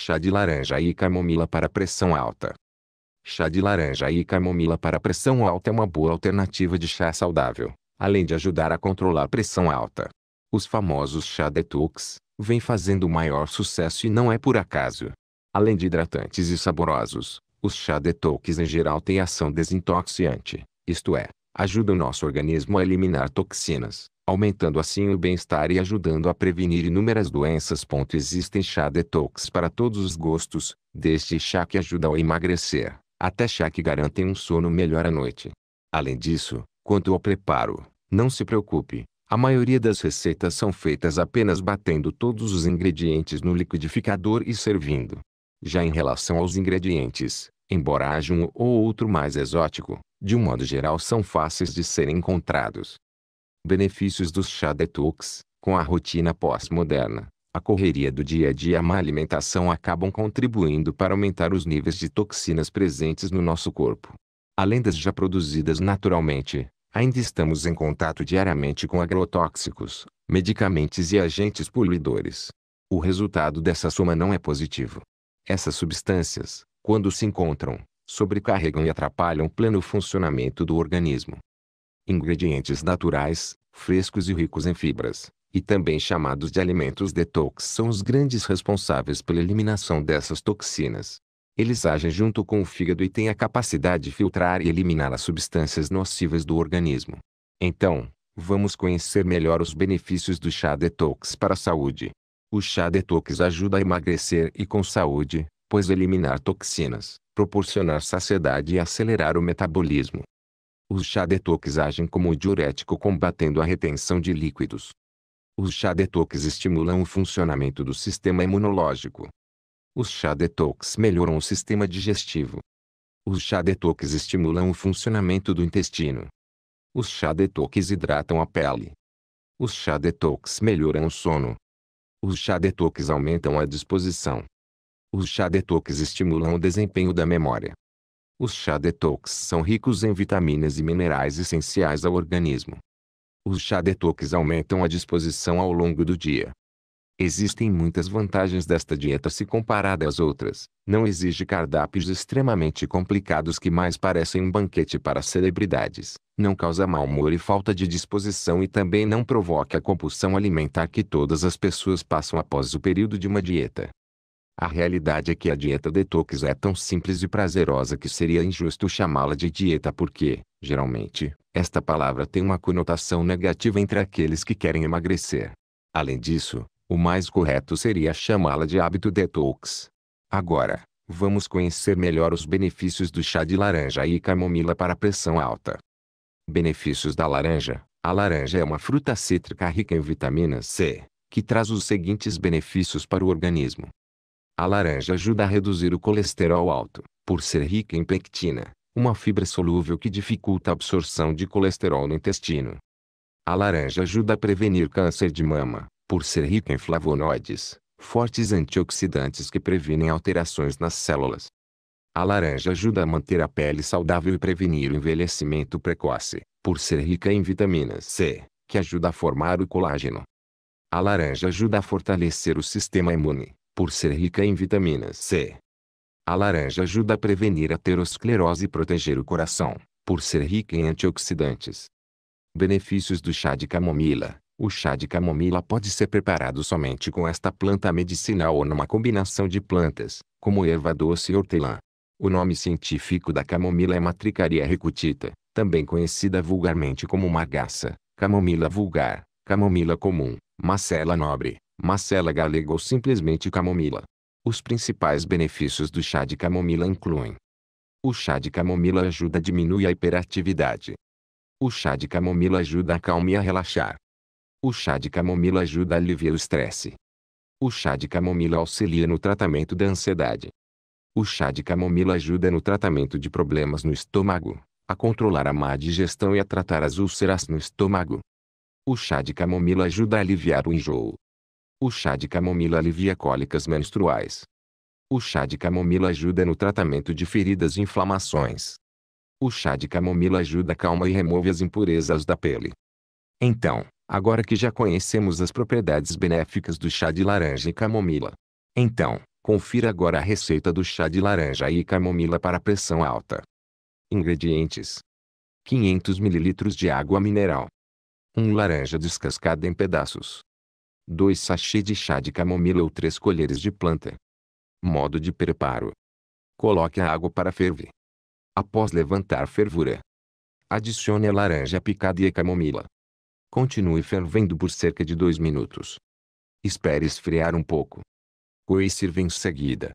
Chá de laranja e camomila para pressão alta. Chá de laranja e camomila para pressão alta é uma boa alternativa de chá saudável, além de ajudar a controlar pressão alta. Os famosos chá detox vêm fazendo maior sucesso e não é por acaso. Além de hidratantes e saborosos, os chá detox em geral têm ação desintoxiante, isto é, ajuda o nosso organismo a eliminar toxinas, aumentando assim o bem-estar e ajudando a prevenir inúmeras doenças. Existem chá detox para todos os gostos, desde chá que ajuda a emagrecer, até chá que garantem um sono melhor à noite. Além disso, quanto ao preparo, não se preocupe, a maioria das receitas são feitas apenas batendo todos os ingredientes no liquidificador e servindo. Já em relação aos ingredientes, embora haja um ou outro mais exótico, de um modo geral são fáceis de serem encontrados benefícios dos chá detox, com a rotina pós-moderna, a correria do dia a dia e a má alimentação acabam contribuindo para aumentar os níveis de toxinas presentes no nosso corpo. Além das já produzidas naturalmente, ainda estamos em contato diariamente com agrotóxicos, medicamentos e agentes poluidores. O resultado dessa soma não é positivo. Essas substâncias, quando se encontram, sobrecarregam e atrapalham o pleno funcionamento do organismo ingredientes naturais, frescos e ricos em fibras, e também chamados de alimentos detox são os grandes responsáveis pela eliminação dessas toxinas. Eles agem junto com o fígado e têm a capacidade de filtrar e eliminar as substâncias nocivas do organismo. Então, vamos conhecer melhor os benefícios do chá detox para a saúde. O chá detox ajuda a emagrecer e com saúde, pois eliminar toxinas, proporcionar saciedade e acelerar o metabolismo. Os chá detox agem como diurético combatendo a retenção de líquidos. Os chá detox estimulam o funcionamento do sistema imunológico. Os chá detox melhoram o sistema digestivo. Os chá detox estimulam o funcionamento do intestino. Os chá detox hidratam a pele. Os chá detox melhoram o sono. Os chá detox aumentam a disposição. Os chá detox estimulam o desempenho da memória. Os chá detox são ricos em vitaminas e minerais essenciais ao organismo. Os chá detox aumentam a disposição ao longo do dia. Existem muitas vantagens desta dieta se comparada às outras. Não exige cardápios extremamente complicados que mais parecem um banquete para celebridades. Não causa mau humor e falta de disposição e também não provoca a compulsão alimentar que todas as pessoas passam após o período de uma dieta. A realidade é que a dieta detox é tão simples e prazerosa que seria injusto chamá-la de dieta porque, geralmente, esta palavra tem uma conotação negativa entre aqueles que querem emagrecer. Além disso, o mais correto seria chamá-la de hábito detox. Agora, vamos conhecer melhor os benefícios do chá de laranja e camomila para pressão alta. Benefícios da laranja: A laranja é uma fruta cítrica rica em vitamina C, que traz os seguintes benefícios para o organismo. A laranja ajuda a reduzir o colesterol alto, por ser rica em pectina, uma fibra solúvel que dificulta a absorção de colesterol no intestino. A laranja ajuda a prevenir câncer de mama, por ser rica em flavonoides, fortes antioxidantes que previnem alterações nas células. A laranja ajuda a manter a pele saudável e prevenir o envelhecimento precoce, por ser rica em vitamina C, que ajuda a formar o colágeno. A laranja ajuda a fortalecer o sistema imune, por ser rica em vitamina C. A laranja ajuda a prevenir a aterosclerose e proteger o coração, por ser rica em antioxidantes. Benefícios do chá de camomila. O chá de camomila pode ser preparado somente com esta planta medicinal ou numa combinação de plantas, como erva doce e hortelã. O nome científico da camomila é Matricaria recutita, também conhecida vulgarmente como margaça, camomila vulgar, camomila comum, macela nobre, Marcela galego ou simplesmente camomila. Os principais benefícios do chá de camomila incluem O chá de camomila ajuda a diminuir a hiperatividade. O chá de camomila ajuda a calmar e a relaxar. O chá de camomila ajuda a aliviar o estresse. O chá de camomila auxilia no tratamento da ansiedade. O chá de camomila ajuda no tratamento de problemas no estômago, a controlar a má digestão e a tratar as úlceras no estômago. O chá de camomila ajuda a aliviar o enjoo. O chá de camomila alivia cólicas menstruais. O chá de camomila ajuda no tratamento de feridas e inflamações. O chá de camomila ajuda a calma e remove as impurezas da pele. Então, agora que já conhecemos as propriedades benéficas do chá de laranja e camomila. Então, confira agora a receita do chá de laranja e camomila para pressão alta. Ingredientes: 500 ml de água mineral, 1 laranja descascada em pedaços, 2 sachês de chá de camomila ou 3 colheres de planta. Modo de preparo: Coloque a água para ferver. Após levantar fervura, adicione a laranja picada e a camomila. Continue fervendo por cerca de 2 minutos. Espere esfriar um pouco. Coe e sirva em seguida.